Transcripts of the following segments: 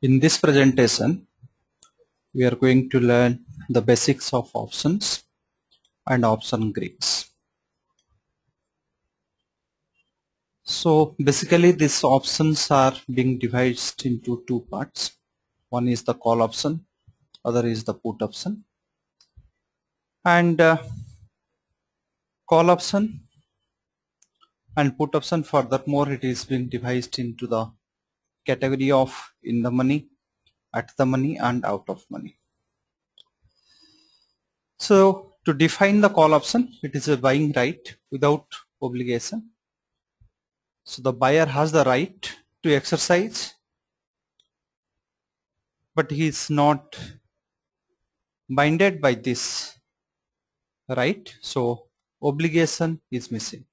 In this presentation, we are going to learn the basics of options and option grids. So basically these options are being divided into two parts. One is the call option, other is the put option. And uh, call option and put option furthermore it is being divided into the category of in the money, at the money and out of money. So to define the call option, it is a buying right without obligation. So the buyer has the right to exercise, but he is not binded by this right. So obligation is missing.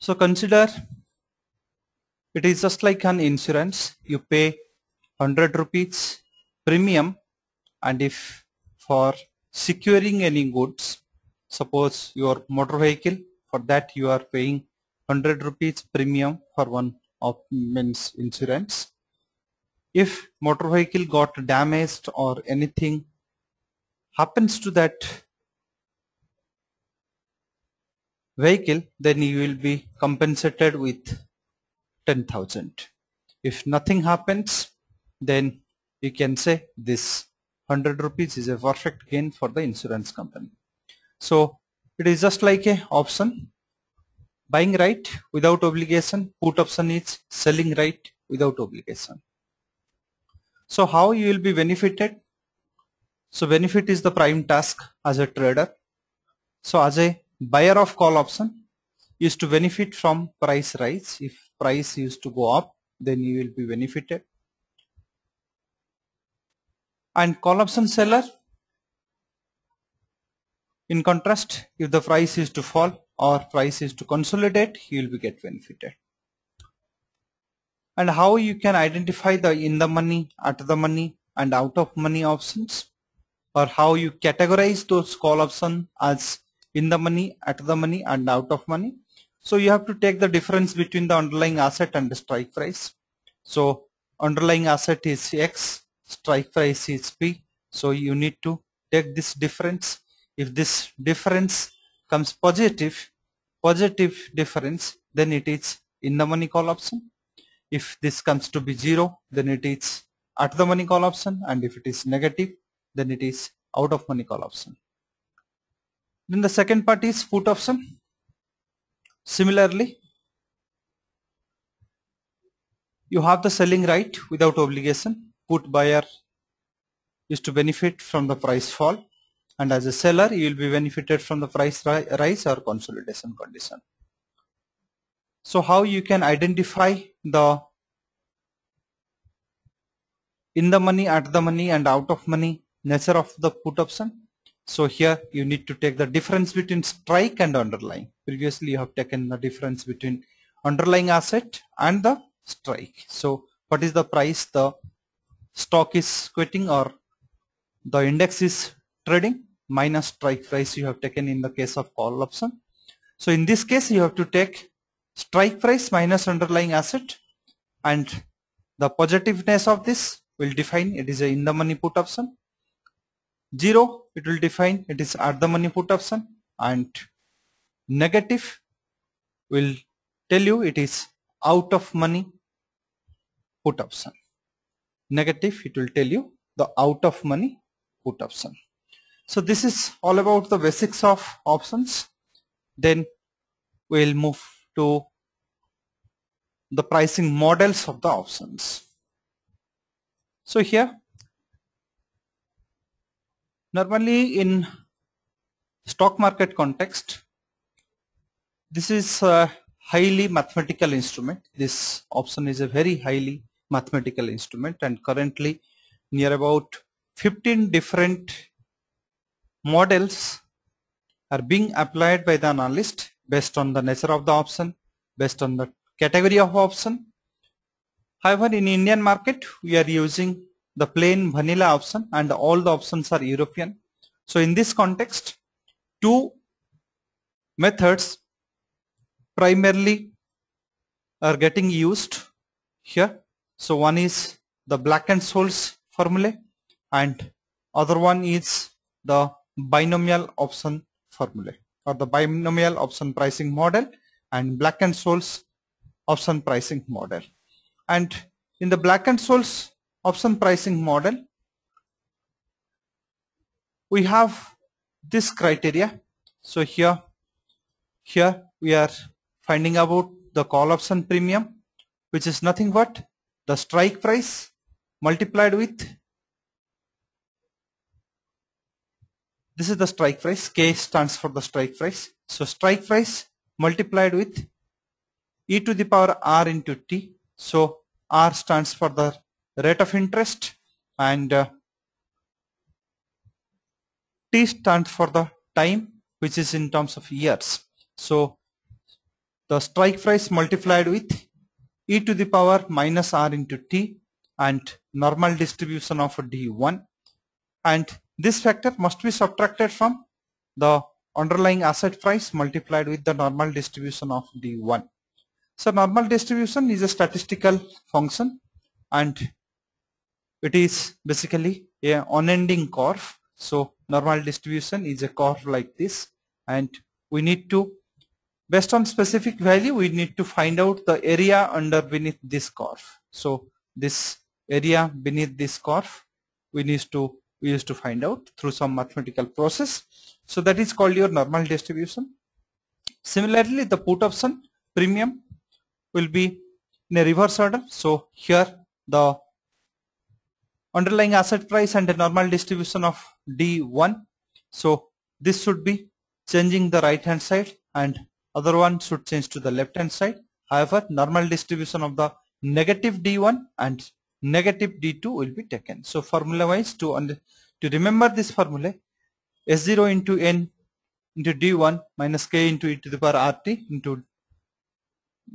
So consider it is just like an insurance. You pay 100 rupees premium and if for securing any goods, suppose your motor vehicle, for that you are paying 100 rupees premium for one of means insurance. If motor vehicle got damaged or anything happens to that vehicle, then you will be compensated with 10,000. If nothing happens, then you can say this 100 rupees is a perfect gain for the insurance company. So it is just like a option. Buying right without obligation, put option is selling right without obligation. So how you will be benefited? So benefit is the prime task as a trader. So as a buyer of call option is to benefit from price rise if price used to go up then you will be benefited and call option seller in contrast if the price is to fall or price is to consolidate you will be get benefited and how you can identify the in the money at the money and out of money options or how you categorize those call option as in the money at the money and out of money so you have to take the difference between the underlying asset and the strike price. So underlying asset is X, strike price is P. So you need to take this difference. If this difference comes positive, positive difference, then it is in the money call option. If this comes to be zero, then it is at the money call option and if it is negative, then it is out of money call option. Then the second part is put option. Similarly, you have the selling right without obligation. Put buyer is to benefit from the price fall and as a seller you will be benefited from the price rise or consolidation condition. So how you can identify the in the money, at the money and out of money nature of the put option. So here you need to take the difference between strike and underlying previously you have taken the difference between underlying asset and the strike so what is the price the stock is quitting or the index is trading minus strike price you have taken in the case of call option so in this case you have to take strike price minus underlying asset and the positiveness of this will define it is a in the money put option 0 it will define it is at the money put option and negative will tell you it is out of money put option negative it will tell you the out of money put option so this is all about the basics of options then we'll move to the pricing models of the options so here normally in stock market context this is a highly mathematical instrument. This option is a very highly mathematical instrument and currently near about 15 different models are being applied by the analyst based on the nature of the option, based on the category of option. However, in Indian market, we are using the plain vanilla option and all the options are European. So in this context, two methods primarily are getting used here. So one is the black and Scholes formulae and other one is the binomial option formulae or the binomial option pricing model and black and Scholes option pricing model. And in the black and Scholes option pricing model, we have this criteria. So here, here we are finding about the call option premium which is nothing but the strike price multiplied with this is the strike price K stands for the strike price so strike price multiplied with e to the power r into t so r stands for the rate of interest and uh, t stands for the time which is in terms of years so the strike price multiplied with e to the power minus r into t and normal distribution of d1 and this factor must be subtracted from the underlying asset price multiplied with the normal distribution of d1 so normal distribution is a statistical function and it is basically a unending curve so normal distribution is a curve like this and we need to Based on specific value, we need to find out the area under beneath this curve. So this area beneath this curve, we need to we used to find out through some mathematical process. So that is called your normal distribution. Similarly, the put option premium will be in a reverse order. So here the underlying asset price and the normal distribution of D1. So this should be changing the right hand side and other one should change to the left hand side however normal distribution of the negative d1 and negative d2 will be taken so formula wise to to remember this formula s0 into n into d1 minus k into e to the power rt into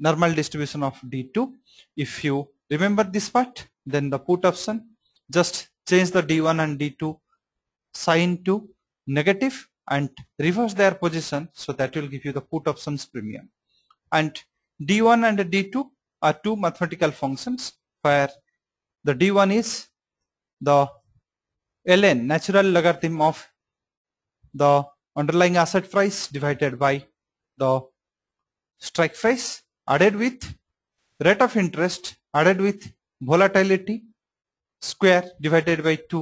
normal distribution of d2 if you remember this part then the put option just change the d1 and d2 sign to negative and reverse their position so that will give you the put options premium and d1 and d2 are two mathematical functions where the d1 is the ln natural logarithm of the underlying asset price divided by the strike price added with rate of interest added with volatility square divided by 2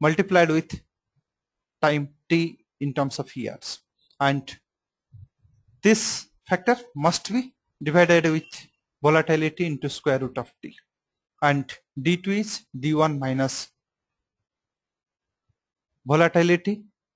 multiplied with time t in terms of years and this factor must be divided with volatility into square root of d and d2 is d1 minus volatility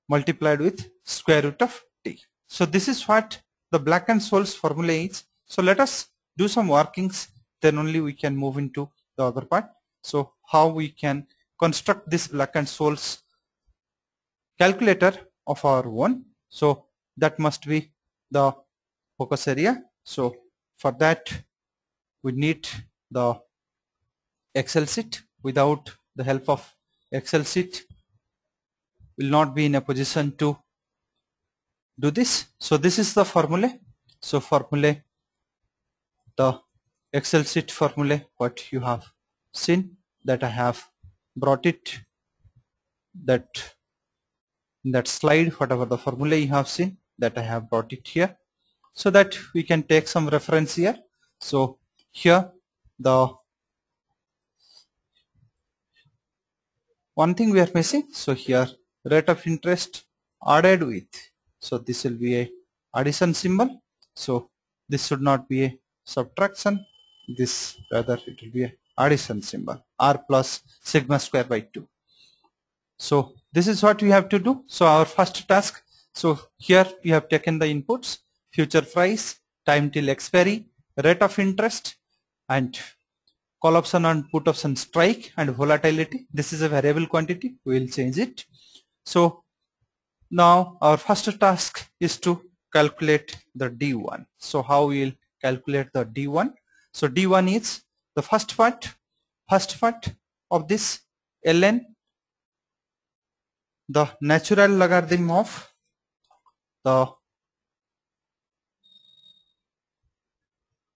multiplied with square root of t. So this is what the black and Sol's formula is. So let us do some workings then only we can move into the other part. So how we can construct this black and Sol's calculator of our own so that must be the focus area so for that we need the excel sheet without the help of excel sheet will not be in a position to do this so this is the formula so formula the excel sheet formula what you have seen that I have brought it that in that slide whatever the formula you have seen that I have brought it here so that we can take some reference here so here the one thing we are missing so here rate of interest added with so this will be a addition symbol so this should not be a subtraction this rather it will be a addition symbol r plus sigma square by 2 so this is what we have to do so our first task so here we have taken the inputs future price time till expiry rate of interest and call option and put option strike and volatility this is a variable quantity we will change it so now our first task is to calculate the D1 so how we will calculate the D1 so D1 is the first part first part of this ln the natural logarithm of the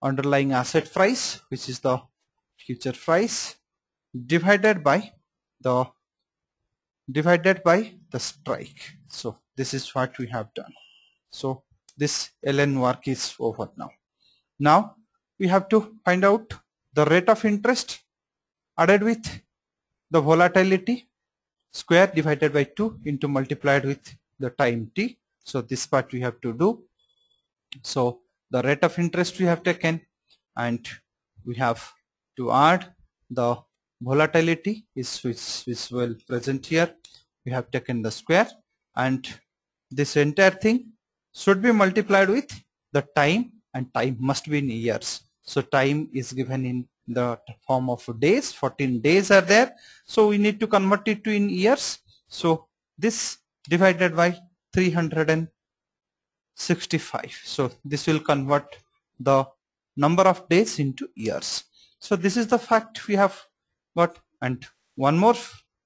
underlying asset price which is the future price divided by the divided by the strike so this is what we have done so this ln work is over now now we have to find out the rate of interest added with the volatility square divided by 2 into multiplied with the time t. So this part we have to do. So the rate of interest we have taken and we have to add the volatility is which is well present here. We have taken the square and this entire thing should be multiplied with the time and time must be in years. So time is given in the form of days 14 days are there so we need to convert it to in years so this divided by 365 so this will convert the number of days into years so this is the fact we have got and one more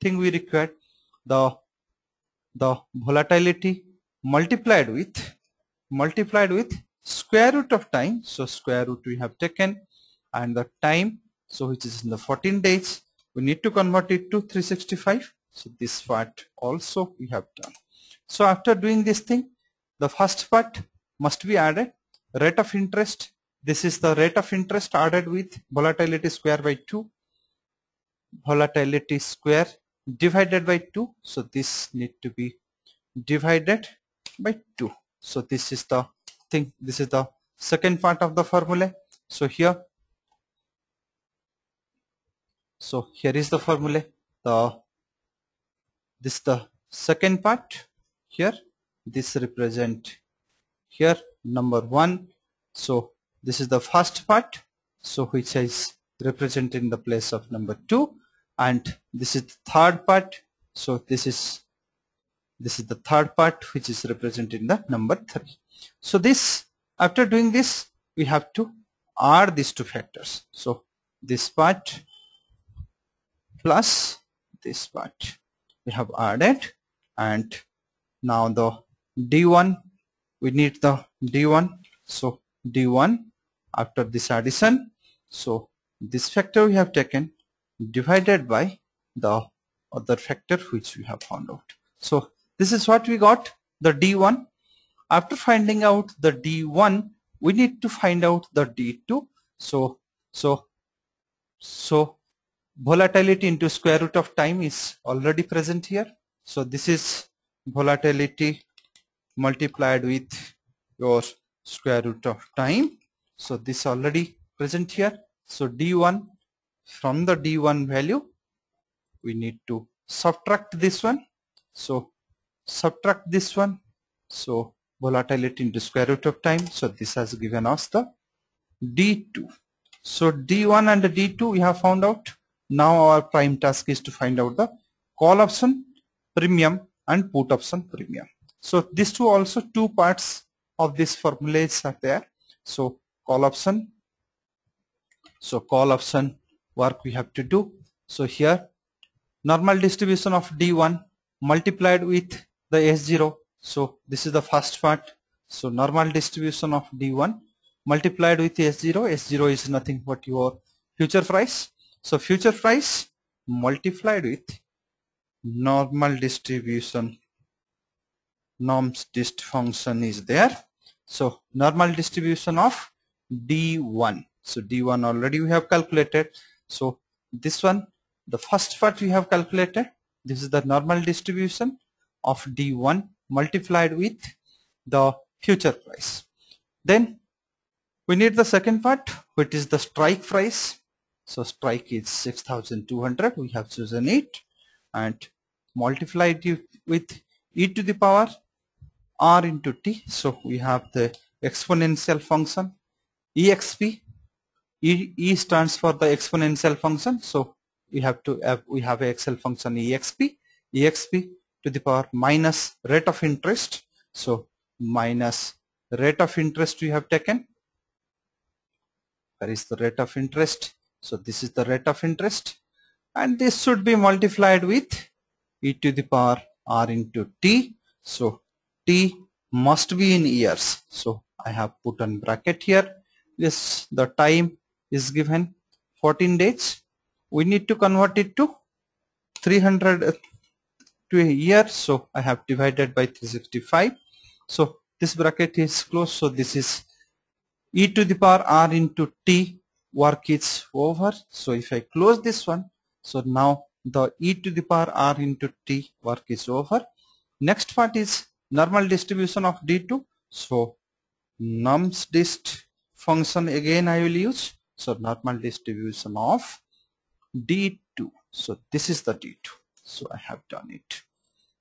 thing we require the the volatility multiplied with multiplied with square root of time so square root we have taken and the time so which is in the 14 days we need to convert it to 365 so this part also we have done so after doing this thing the first part must be added rate of interest this is the rate of interest added with volatility square by 2 volatility square divided by 2 so this need to be divided by 2 so this is the thing this is the second part of the formula so here so here is the formula the this the second part here this represent here number one so this is the first part so which is represented in the place of number two and this is the third part so this is this is the third part which is represented in the number three so this after doing this we have to add these two factors so this part plus this part we have added and now the d1 we need the d1 so d1 after this addition so this factor we have taken divided by the other factor which we have found out so this is what we got the d1 after finding out the d1 we need to find out the d2 so so so volatility into square root of time is already present here so this is volatility multiplied with your square root of time so this already present here so d1 from the d1 value we need to subtract this one so subtract this one so volatility into square root of time so this has given us the d2 so d1 and d2 we have found out now our prime task is to find out the call option premium and put option premium so these two also two parts of this formulas are there so call option so call option work we have to do so here normal distribution of d1 multiplied with the s0 so this is the first part so normal distribution of d1 multiplied with s0 s0 is nothing but your future price so future price multiplied with normal distribution norms dist function is there. So normal distribution of D1. So D1 already we have calculated. So this one, the first part we have calculated. This is the normal distribution of D1 multiplied with the future price. Then we need the second part which is the strike price so strike is 6200 we have chosen it and multiply it with e to the power r into t so we have the exponential function exp e, e stands for the exponential function so we have to have we have a excel function exp exp to the power minus rate of interest so minus rate of interest we have taken where is the rate of interest so this is the rate of interest and this should be multiplied with e to the power r into t. So t must be in years. So I have put on bracket here. Yes, the time is given 14 days. We need to convert it to 300 uh, to a year. So I have divided by 365. So this bracket is closed. So this is e to the power r into t work is over so if I close this one so now the e to the power r into t work is over next part is normal distribution of d2 so dist function again I will use so normal distribution of d2 so this is the d2 so I have done it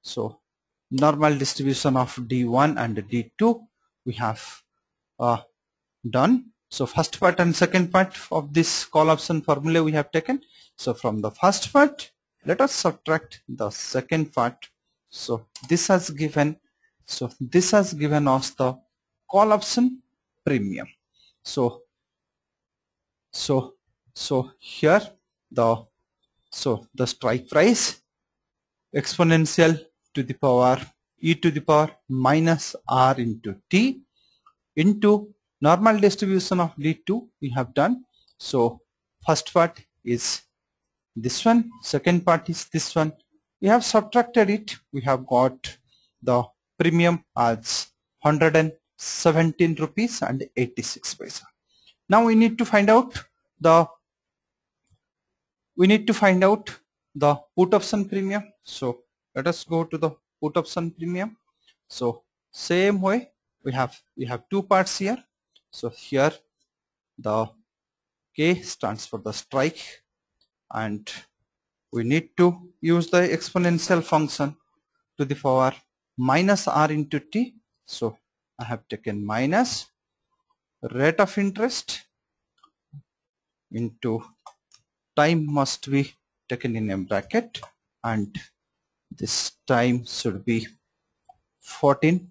so normal distribution of d1 and d2 we have uh, done so first part and second part of this call option formula we have taken. So from the first part, let us subtract the second part. So this has given, so this has given us the call option premium. So, so, so here the, so the strike price exponential to the power e to the power minus r into t into normal distribution of D2 we have done. So first part is this one, second part is this one. We have subtracted it, we have got the premium as 117 rupees and 86 paisa. Now we need to find out the we need to find out the put option premium. So let us go to the put option premium. So same way we have we have two parts here so here the K stands for the strike and we need to use the exponential function to the power minus r into t so I have taken minus rate of interest into time must be taken in a bracket and this time should be 14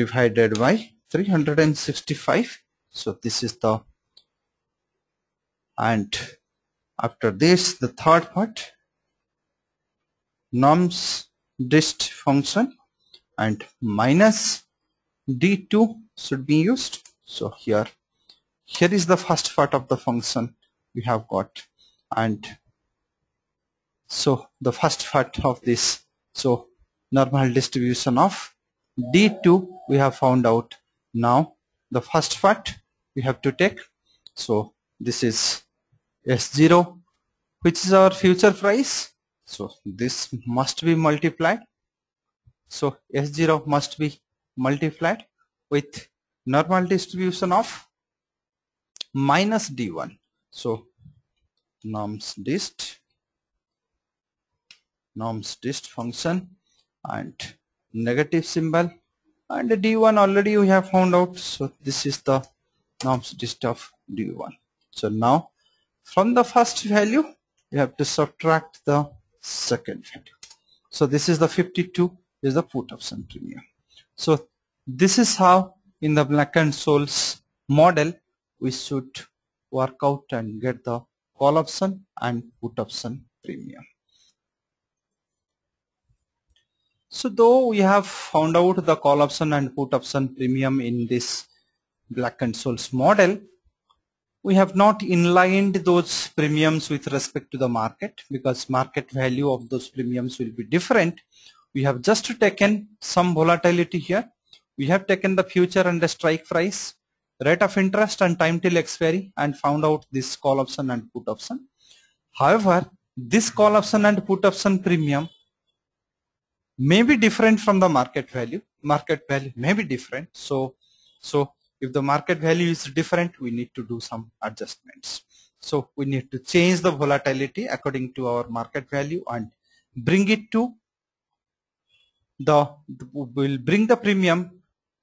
divided by 365 so this is the and after this the third part nums dist function and minus d2 should be used so here here is the first part of the function we have got and so the first part of this so normal distribution of d2 we have found out now the first fact we have to take so this is s0 which is our future price so this must be multiplied so s0 must be multiplied with normal distribution of minus d1 so norms dist norms dist function and negative symbol and d1 already we have found out so this is the norms dist of d1 so now from the first value you have to subtract the second value so this is the 52 is the put option premium so this is how in the black and souls model we should work out and get the call option and put option premium So though we have found out the call option and put option premium in this black and consoles model, we have not inlined those premiums with respect to the market because market value of those premiums will be different. We have just taken some volatility here. We have taken the future and the strike price, rate of interest and time till expiry and found out this call option and put option. However, this call option and put option premium may be different from the market value market value may be different so so if the market value is different we need to do some adjustments so we need to change the volatility according to our market value and bring it to the will bring the premium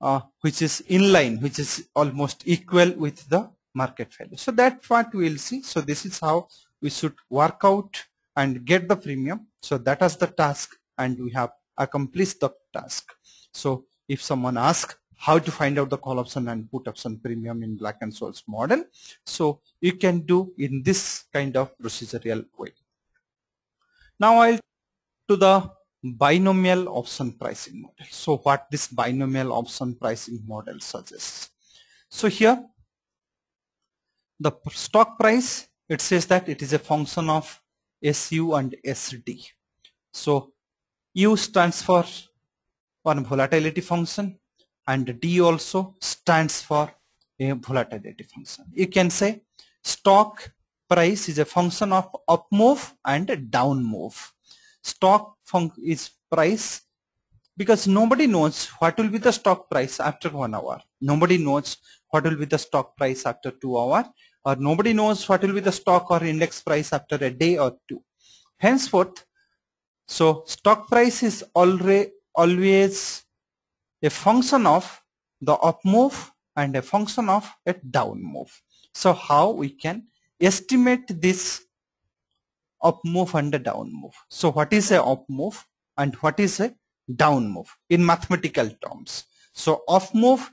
uh, which is in line which is almost equal with the market value so that part we will see so this is how we should work out and get the premium so that is the task and we have accomplish the task. So if someone asks how to find out the call option and put option premium in Black and Scholes model, so you can do in this kind of procedural way. Now I'll to the binomial option pricing model. So what this binomial option pricing model suggests. So here the stock price it says that it is a function of SU and SD. So U stands for one volatility function and D also stands for a volatility function. You can say stock price is a function of up move and down move. Stock is price because nobody knows what will be the stock price after one hour. Nobody knows what will be the stock price after two hour or nobody knows what will be the stock or index price after a day or two. Henceforth, so stock price is already always a function of the up move and a function of a down move. So how we can estimate this up move and a down move. So what is a up move and what is a down move in mathematical terms. So up move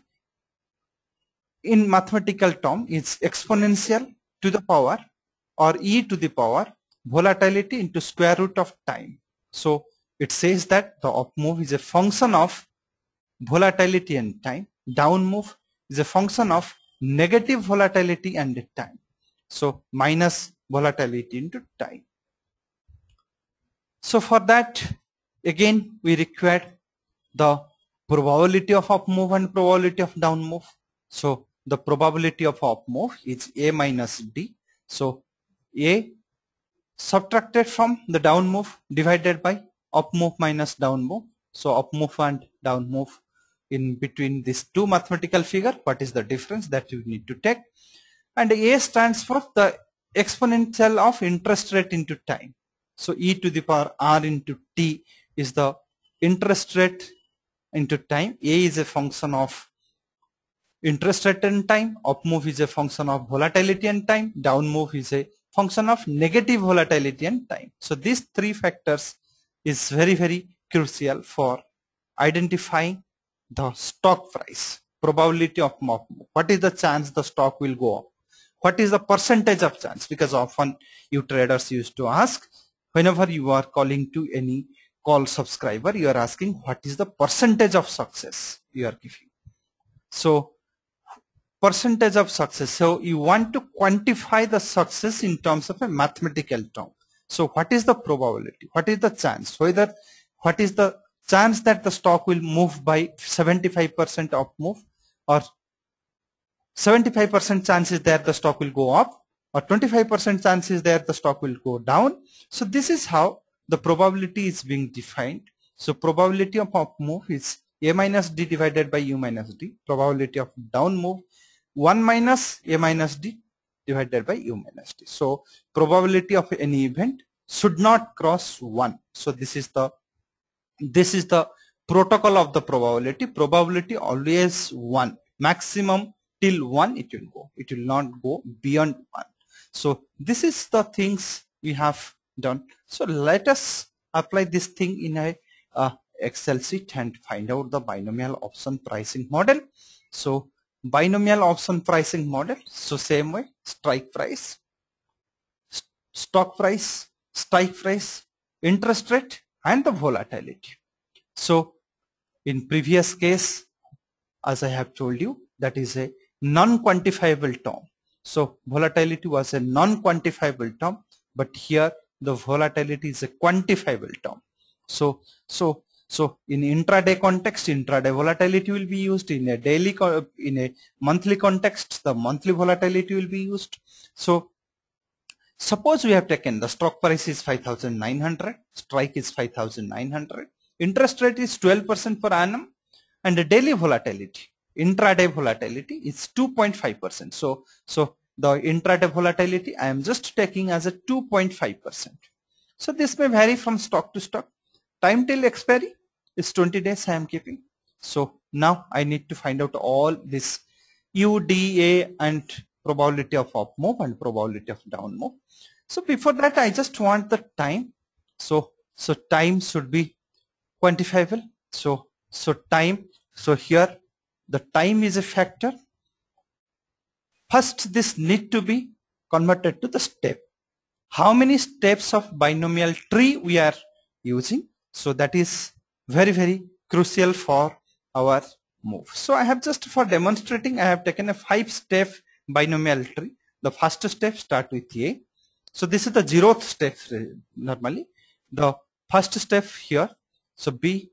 in mathematical term is exponential to the power or e to the power volatility into square root of time so it says that the up move is a function of volatility and time. Down move is a function of negative volatility and time. So minus volatility into time. So for that again we require the probability of up move and probability of down move. So the probability of up move is A minus D. So A subtracted from the down move divided by up move minus down move. So up move and down move in between these two mathematical figure what is the difference that you need to take and A stands for the exponential of interest rate into time. So e to the power r into t is the interest rate into time. A is a function of interest rate and time. Up move is a function of volatility and time. Down move is a function of negative volatility and time. So these three factors is very very crucial for identifying the stock price probability of move. What is the chance the stock will go up? What is the percentage of chance? Because often you traders used to ask whenever you are calling to any call subscriber you are asking what is the percentage of success you are giving. So percentage of success. So you want to quantify the success in terms of a mathematical term. So what is the probability? What is the chance? Whether what is the chance that the stock will move by 75% of move or 75% chance is there the stock will go up or 25% chance is there the stock will go down. So this is how the probability is being defined. So probability of up move is A minus D divided by U minus D. Probability of down move 1 minus a minus d divided by u minus d. So probability of any event should not cross 1. So this is the this is the protocol of the probability. Probability always 1. Maximum till 1 it will go. It will not go beyond 1. So this is the things we have done. So let us apply this thing in a uh, Excel sheet and find out the binomial option pricing model. So binomial option pricing model so same way strike price stock price strike price interest rate and the volatility so in previous case as I have told you that is a non-quantifiable term so volatility was a non-quantifiable term but here the volatility is a quantifiable term so so so in intraday context, intraday volatility will be used. In a daily, in a monthly context, the monthly volatility will be used. So suppose we have taken the stock price is 5,900, strike is 5,900, interest rate is 12% per annum, and the daily volatility, intraday volatility is 2.5%. So so the intraday volatility I am just taking as a 2.5%. So this may vary from stock to stock. Time till expiry it's 20 days I am keeping so now I need to find out all this UDA and probability of up move and probability of down move so before that I just want the time so so time should be quantifiable so so time so here the time is a factor first this need to be converted to the step how many steps of binomial tree we are using so that is very very crucial for our move. So I have just for demonstrating I have taken a five step binomial tree. The first step start with A. So this is the zeroth step eh, normally. The first step here. So B,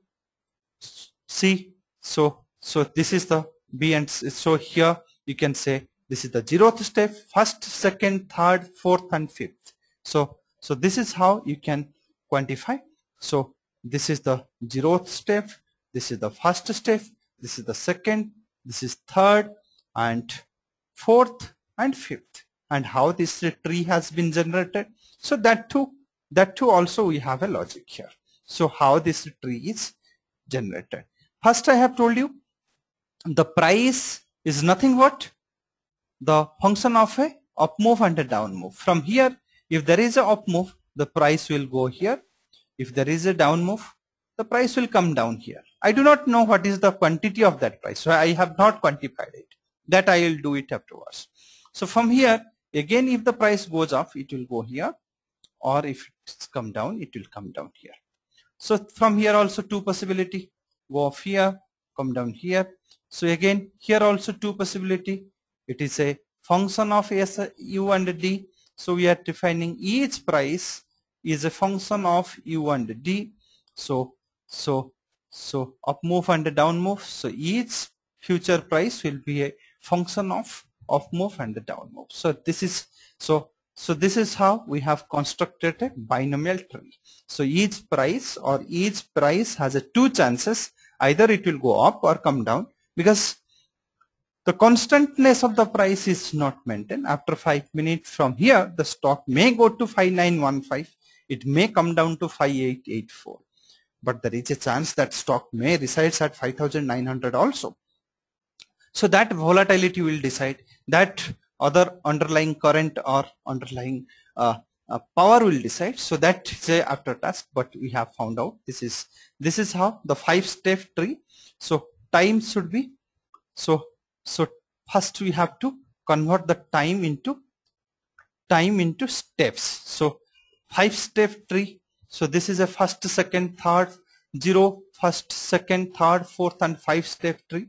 C, so, so this is the B and C. so here you can say this is the zeroth step, first, second, third, fourth and fifth. So, so this is how you can quantify. So this is the zeroth step this is the first step this is the second this is third and fourth and fifth and how this tree has been generated so that too that too also we have a logic here so how this tree is generated first I have told you the price is nothing but the function of a up move and a down move from here if there is a up move the price will go here if there is a down move, the price will come down here. I do not know what is the quantity of that price. So I have not quantified it. That I will do it afterwards. So from here, again, if the price goes up, it will go here. Or if it's come down, it will come down here. So from here also two possibility. Go off here, come down here. So again, here also two possibility. It is a function of S, U and D. So we are defining each price is a function of u and d so so so up move and down move so each future price will be a function of up move and the down move so this is so so this is how we have constructed a binomial tree so each price or each price has a two chances either it will go up or come down because the constantness of the price is not maintained after 5 minutes from here the stock may go to 5915 it may come down to 5884, but there is a chance that stock may resides at 5900 also. So that volatility will decide that other underlying current or underlying uh, uh, power will decide. So that is a after task, but we have found out this is this is how the five step tree. So time should be so so first we have to convert the time into time into steps. So five step tree. So this is a first, second, third, zero, first, second, third, fourth and five step tree.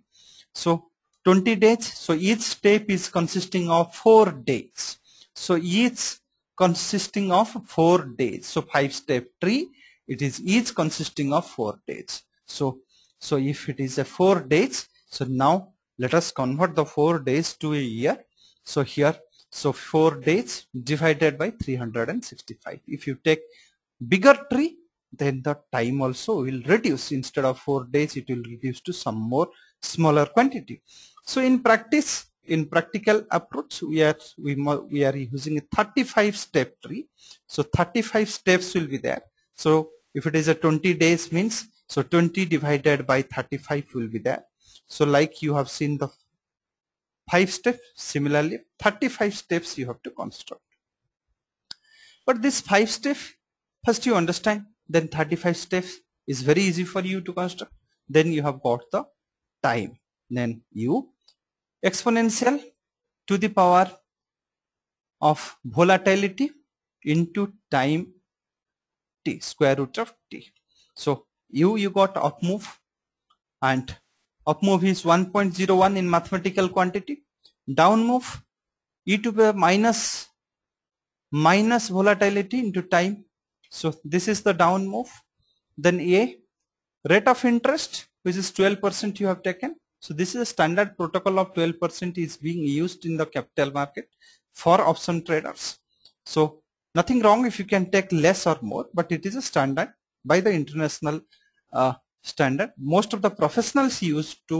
So 20 days. So each step is consisting of four days. So each consisting of four days. So five step tree, it is each consisting of four days. So, so if it is a four days, so now let us convert the four days to a year. So here so 4 days divided by 365. If you take bigger tree, then the time also will reduce. Instead of 4 days, it will reduce to some more smaller quantity. So in practice, in practical approach, we are, we, we are using a 35 step tree. So 35 steps will be there. So if it is a 20 days means, so 20 divided by 35 will be there. So like you have seen the 5 steps similarly 35 steps you have to construct but this 5 steps first you understand then 35 steps is very easy for you to construct then you have got the time then you exponential to the power of volatility into time t square root of t so u you got up move and up move is 1.01 in mathematical quantity. Down move e to the minus minus volatility into time. So this is the down move. Then A rate of interest which is 12% you have taken. So this is a standard protocol of 12% is being used in the capital market for option traders. So nothing wrong if you can take less or more but it is a standard by the international uh, standard most of the professionals use to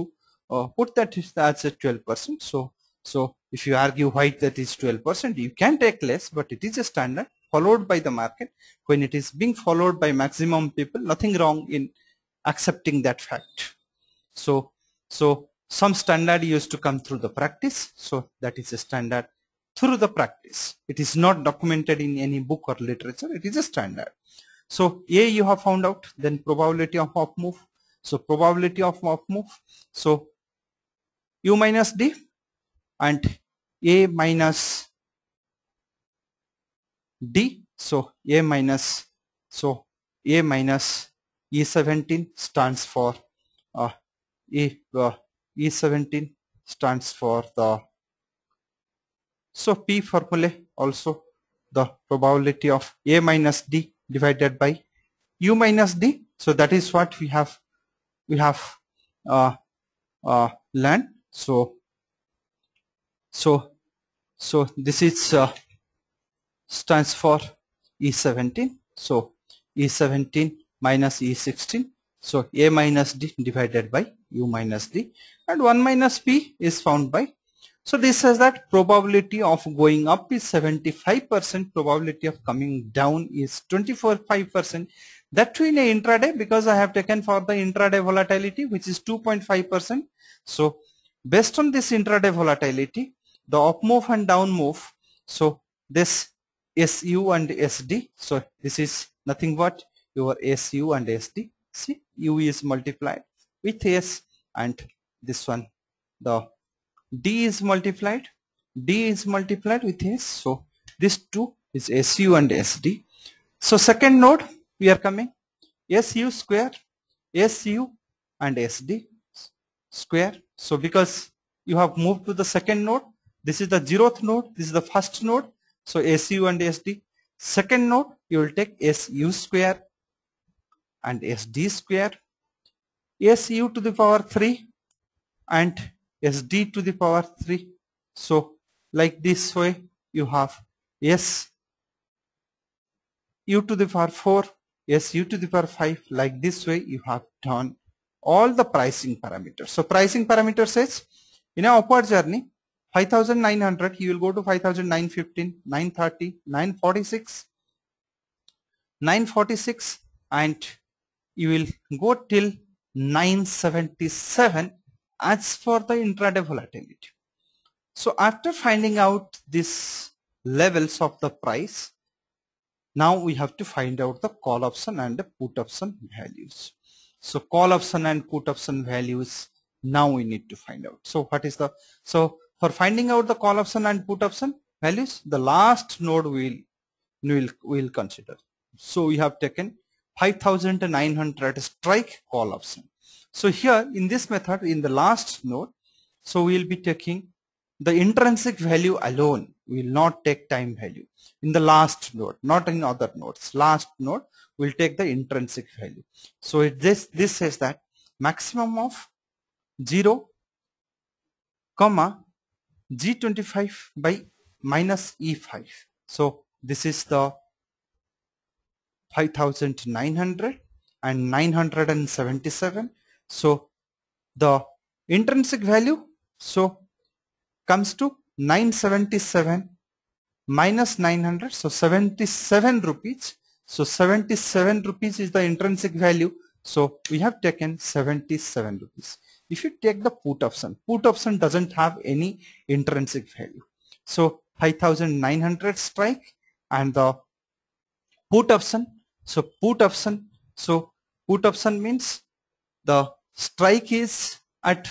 uh, put that as a 12 percent so so if you argue why that is 12 percent you can take less but it is a standard followed by the market when it is being followed by maximum people nothing wrong in accepting that fact so so some standard used to come through the practice so that is a standard through the practice it is not documented in any book or literature it is a standard so A you have found out, then probability of off move. So probability of off move. So U minus D and A minus D. So A minus, so A minus E17 stands for uh, E, uh, E17 stands for the so P formula also the probability of A minus D divided by u minus d. So that is what we have we have uh, uh, learned. So so so this is uh, stands for E17. So E17 minus E16. So A minus D divided by U minus D and 1 minus P is found by so this says that probability of going up is 75%, probability of coming down is 24.5%. That too in an intraday because I have taken for the intraday volatility which is 2.5%. So based on this intraday volatility, the up move and down move, so this SU and SD, so this is nothing but your SU and SD. See, U is multiplied with S and this one, the D is multiplied, D is multiplied with S. So this 2 is SU and SD. So second node we are coming SU square, SU and SD square. So because you have moved to the second node, this is the zeroth node, this is the first node. So SU and SD. Second node you will take SU square and SD square. SU to the power 3 and sd to the power 3 so like this way you have s u to the power 4 s u to the power 5 like this way you have done all the pricing parameters so pricing parameter says in a upward journey 5900 you will go to 5915 930 946 946 and you will go till 977 as for the intraday volatility. So after finding out these levels of the price, now we have to find out the call option and the put option values. So call option and put option values now we need to find out. So what is the, so for finding out the call option and put option values, the last node we'll, we'll, we'll consider. So we have taken 5900 strike call option so here in this method, in the last node, so we will be taking the intrinsic value alone. We will not take time value in the last node, not in other nodes. Last node will take the intrinsic value. So this, this says that maximum of 0, comma G25 by minus E5. So this is the 5900 and 977 so the intrinsic value so comes to 977 minus 900 so 77 rupees so 77 rupees is the intrinsic value so we have taken 77 rupees if you take the put option put option doesn't have any intrinsic value so 5900 strike and the put option so put option so put option means the strike is at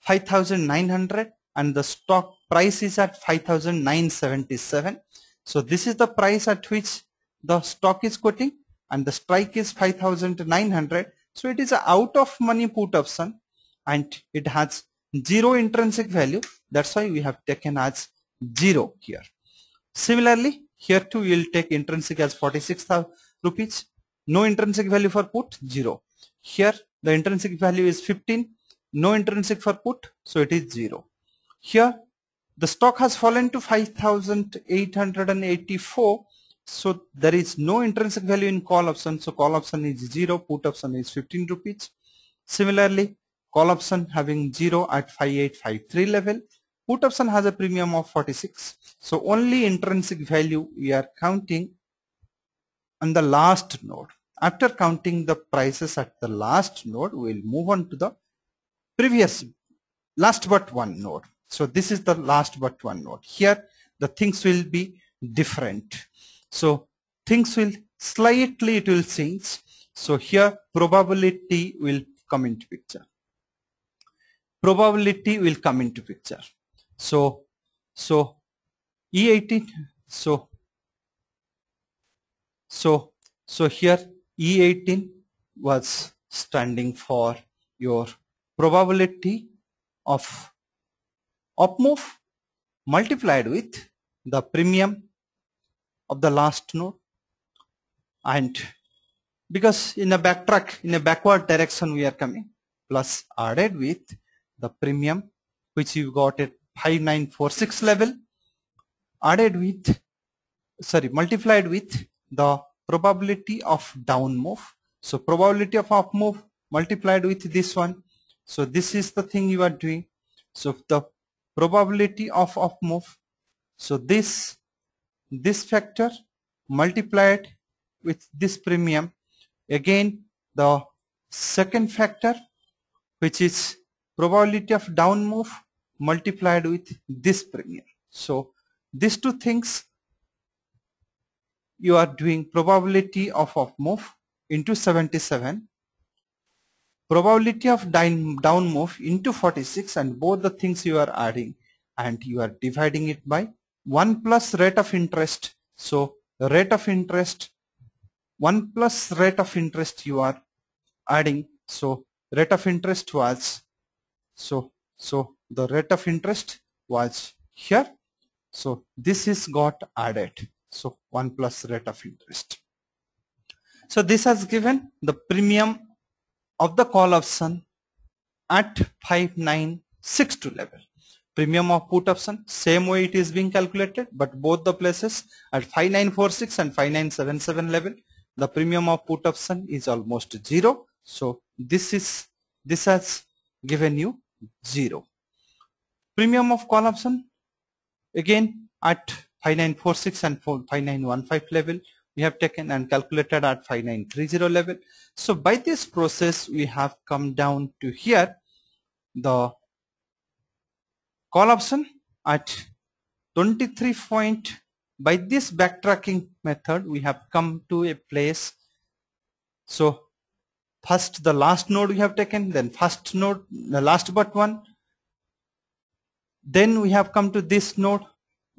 5900 and the stock price is at 5977 so this is the price at which the stock is quoting and the strike is 5900 so it is a out of money put option and it has zero intrinsic value that's why we have taken as zero here similarly here too we will take intrinsic as 46,000 rupees no intrinsic value for put zero here the intrinsic value is 15 no intrinsic for put so it is 0 here the stock has fallen to 5884 so there is no intrinsic value in call option so call option is 0 put option is 15 rupees similarly call option having 0 at 5853 level put option has a premium of 46 so only intrinsic value we are counting on the last node after counting the prices at the last node, we'll move on to the previous last but one node. So this is the last but one node. Here the things will be different. So things will slightly it will change. So here probability will come into picture. Probability will come into picture. So so E18 so so so here E18 was standing for your probability of up move multiplied with the premium of the last node and because in a backtrack in a backward direction we are coming plus added with the premium which you got at 5946 level added with sorry multiplied with the probability of down move. So probability of up move multiplied with this one. So this is the thing you are doing. So the probability of up move. So this, this factor multiplied with this premium. Again, the second factor, which is probability of down move multiplied with this premium. So these two things you are doing probability of up move into 77 probability of down move into 46 and both the things you are adding and you are dividing it by 1 plus rate of interest so rate of interest 1 plus rate of interest you are adding so rate of interest was so so the rate of interest was here so this is got added so 1 plus rate of interest. So this has given the premium of the call option at 5962 level. Premium of put option, same way it is being calculated, but both the places at 5946 and 5977 level, the premium of put option is almost zero. So this is this has given you zero. Premium of call option again at 5946 and 5915 level we have taken and calculated at 5930 level. So by this process we have come down to here the call option at 23 point by this backtracking method we have come to a place so first the last node we have taken then first node the last but one then we have come to this node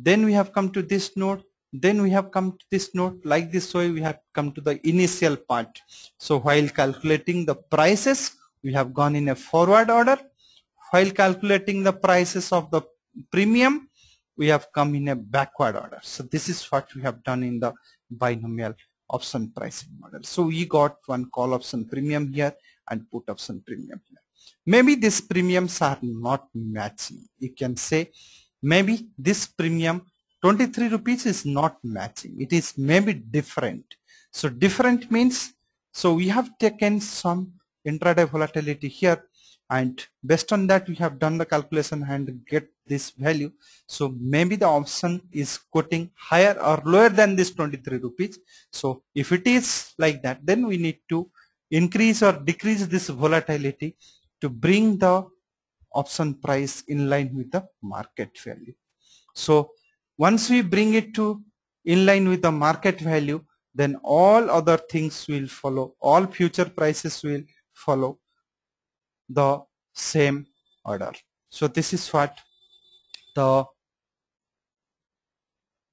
then we have come to this node then we have come to this node like this way we have come to the initial part so while calculating the prices we have gone in a forward order while calculating the prices of the premium we have come in a backward order so this is what we have done in the binomial option pricing model so we got one call option premium here and put option premium here maybe these premiums are not matching you can say maybe this premium 23 rupees is not matching it is maybe different so different means so we have taken some intraday volatility here and based on that we have done the calculation and get this value so maybe the option is quoting higher or lower than this 23 rupees so if it is like that then we need to increase or decrease this volatility to bring the option price in line with the market value. So once we bring it to in line with the market value, then all other things will follow. All future prices will follow the same order. So this is what the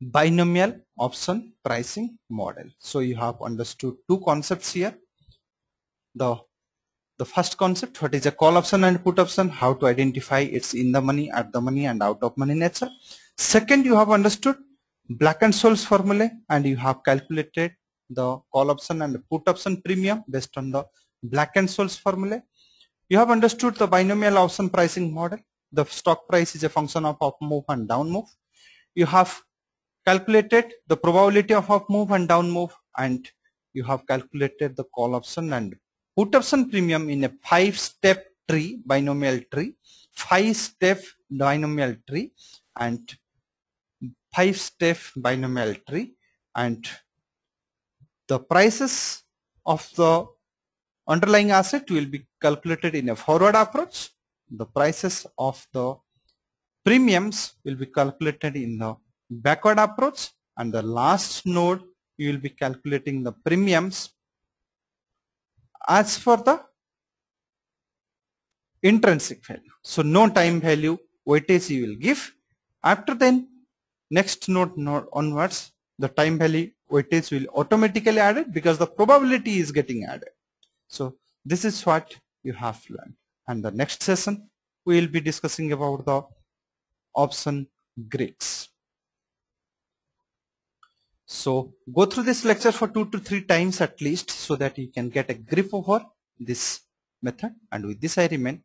binomial option pricing model. So you have understood two concepts here. The the first concept what is a call option and put option how to identify it's in the money at the money and out of money nature second you have understood black and Scholes formula and you have calculated the call option and put option premium based on the black and Scholes formula you have understood the binomial option pricing model the stock price is a function of up move and down move you have calculated the probability of up move and down move and you have calculated the call option and option premium in a five-step tree, binomial tree, five-step binomial tree and five-step binomial tree and the prices of the underlying asset will be calculated in a forward approach. The prices of the premiums will be calculated in the backward approach and the last node you will be calculating the premiums as for the intrinsic value. So no time value weightage you will give. After then next node, node onwards the time value weightage will automatically added because the probability is getting added. So this is what you have learned and the next session we will be discussing about the option grids. So go through this lecture for two to three times at least so that you can get a grip over this method and with this I remain